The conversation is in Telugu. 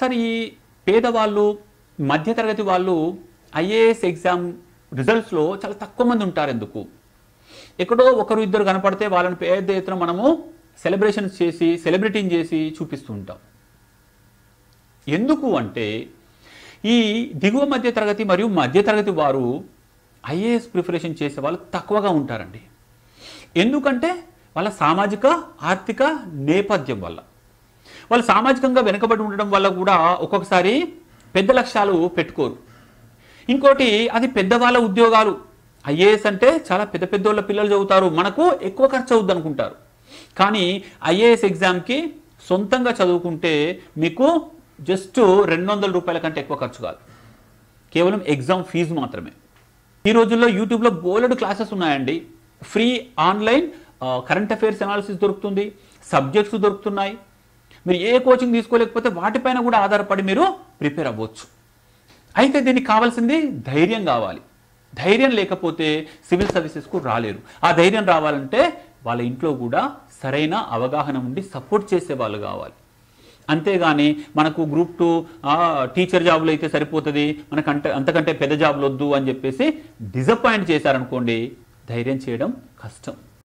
ఒక్కసారి ఈ పేదవాళ్ళు మధ్యతరగతి వాళ్ళు ఐఏఎస్ ఎగ్జామ్ రిజల్ట్స్లో చాలా తక్కువ మంది ఉంటారు ఎందుకు ఎక్కడో ఒకరు ఇద్దరు కనపడితే వాళ్ళని పేద ఎత్తున మనము సెలబ్రేషన్స్ చేసి సెలబ్రిటీని చేసి చూపిస్తూ ఉంటాం ఎందుకు అంటే ఈ దిగువ మధ్య తరగతి మరియు మధ్యతరగతి వారు ఐఏఎస్ ప్రిపరేషన్ చేసే వాళ్ళు తక్కువగా ఉంటారండి ఎందుకంటే వాళ్ళ సామాజిక ఆర్థిక నేపథ్యం వల్ల వాళ్ళు సామాజికంగా వెనుకబడి ఉండడం వల్ల కూడా ఒక్కొక్కసారి పెద్ద లక్ష్యాలు పెట్టుకోరు ఇంకోటి అది పెద్దవాళ్ళ ఉద్యోగాలు ఐఏఎస్ అంటే చాలా పెద్ద పెద్దోళ్ళ పిల్లలు చదువుతారు మనకు ఎక్కువ ఖర్చు అవుద్ది అనుకుంటారు కానీ ఐఏఎస్ ఎగ్జామ్కి సొంతంగా చదువుకుంటే మీకు జస్ట్ రెండు వందల రూపాయల కంటే ఎక్కువ ఖర్చు కాదు కేవలం ఎగ్జామ్ ఫీజు మాత్రమే ఈ రోజుల్లో యూట్యూబ్లో గోల్డ్ క్లాసెస్ ఉన్నాయండి free online current affairs analysis దొరుకుతుంది సబ్జెక్ట్స్ దొరుకుతున్నాయి మీరు ఏ కోచింగ్ తీసుకోలేకపోతే వాటిపైన కూడా ఆధారపడి మీరు ప్రిపేర్ అవ్వచ్చు అయితే దీనికి కావాల్సింది ధైర్యం కావాలి ధైర్యం లేకపోతే సివిల్ సర్వీసెస్కు రాలేరు ఆ ధైర్యం రావాలంటే వాళ్ళ ఇంట్లో కూడా సరైన అవగాహన ఉండి సపోర్ట్ చేసే వాళ్ళు కావాలి అంతేగాని మనకు గ్రూప్ టూ టీచర్ జాబులు అయితే సరిపోతుంది మనకు అంటే అంతకంటే పెద్ద జాబులు వద్దు అని చెప్పేసి డిసప్పాయింట్ చేశారనుకోండి ధైర్యం చేయడం కష్టం